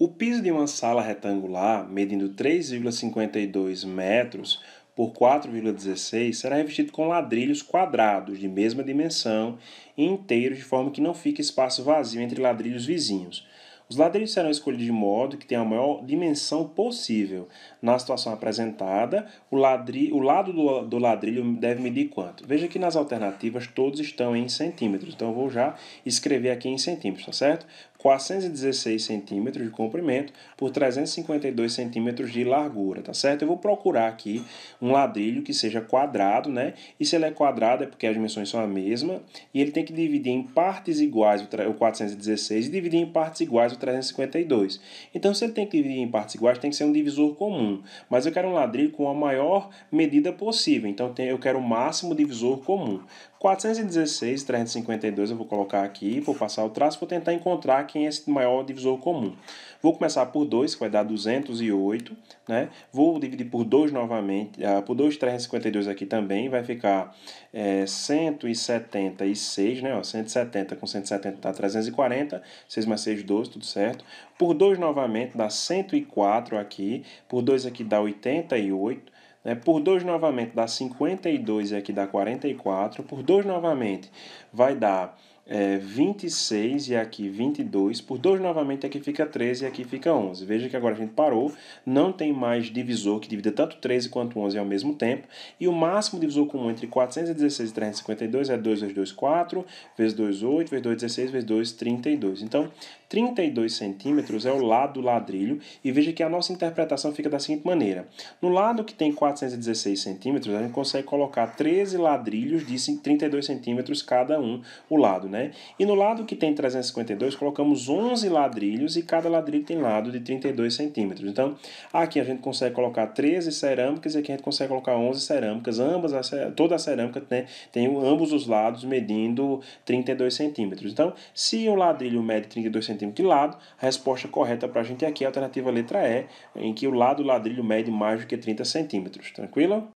O piso de uma sala retangular, medindo 3,52 metros por 4,16, será revestido com ladrilhos quadrados de mesma dimensão e inteiros, de forma que não fique espaço vazio entre ladrilhos vizinhos. Os ladrilhos serão escolhidos de modo que tenham a maior dimensão possível. Na situação apresentada, o, ladrilho, o lado do, do ladrilho deve medir quanto? Veja que nas alternativas todos estão em centímetros, então eu vou já escrever aqui em centímetros, tá certo? 416 centímetros de comprimento por 352 centímetros de largura, tá certo? Eu vou procurar aqui um ladrilho que seja quadrado, né? E se ele é quadrado é porque as dimensões são a mesma e ele tem que dividir em partes iguais o 416 e dividir em partes iguais o 352. Então, se ele tem que dividir em partes iguais, tem que ser um divisor comum, mas eu quero um ladrilho com a maior medida possível, então eu quero o máximo divisor comum. 416 e 352 eu vou colocar aqui, vou passar o traço, vou tentar encontrar quem é esse maior divisor comum. Vou começar por 2, que vai dar 208, né? Vou dividir por 2 novamente, uh, por 2, 352 aqui também, vai ficar é, 176, né? Ó, 170 com 170 dá 340, 6 mais 6, 12, tudo certo. Por 2 novamente dá 104 aqui, por 2 aqui dá 88, né? Por 2 novamente dá 52 e aqui dá 44. Por 2 novamente vai dar é, 26 e aqui 22. Por 2 novamente, aqui fica 13 e aqui fica 11. Veja que agora a gente parou, não tem mais divisor que divida tanto 13 quanto 11 ao mesmo tempo. E o máximo divisor comum entre 416 e 352 é 2 vezes 2, 4, vezes 2, 8, vezes 2, 16, vezes 2, 32. Então, 32 centímetros é o lado do ladrilho. E veja que a nossa interpretação fica da seguinte maneira. No lado que tem 416 centímetros, a gente consegue colocar 13 ladrilhos de 32 centímetros cada um o lado, né? Né? E no lado que tem 352, colocamos 11 ladrilhos e cada ladrilho tem lado de 32 centímetros. Então, aqui a gente consegue colocar 13 cerâmicas e aqui a gente consegue colocar 11 cerâmicas. Ambas toda a cerâmica né, tem ambos os lados medindo 32 centímetros. Então, se o ladrilho mede 32 centímetros de lado, a resposta correta para a gente aqui é a alternativa letra E, em que o lado do ladrilho mede mais do que 30 centímetros. Tranquilo?